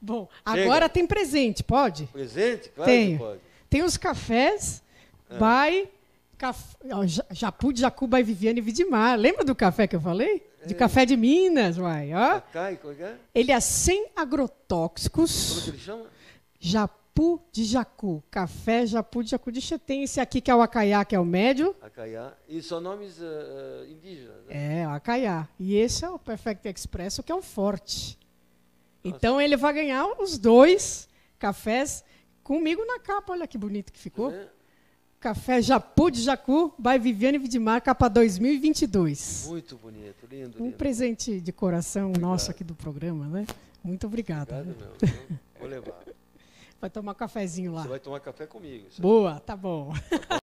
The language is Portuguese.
Bom, Chega. agora tem presente, pode? Presente? Claro Tenho. que pode. Tem os cafés ah. by Caf... Japu, Jacuba e Viviane Vidimar. Lembra do café que eu falei? De é. café de Minas, uai. Ó. É? Ele é sem agrotóxicos. Como que ele chama? Japu de Jacu. Café Japu de Jacu de Xê. esse aqui que é o Acaiá, que é o médio. Acaiá. E são nomes uh, indígenas. Né? É, Acaiá. E esse é o Perfect Expresso, que é o forte. Então ele vai ganhar os dois cafés comigo na capa. Olha que bonito que ficou. É. Café Japu de Jacu, by Viviane Vidmar, capa 2022. Muito bonito, lindo. Um presente de coração obrigado. nosso aqui do programa, né? Muito obrigada. Obrigado, né? meu. Vou levar. Vai tomar um cafezinho lá. Você vai tomar café comigo. Boa, tá bom. Tá bom.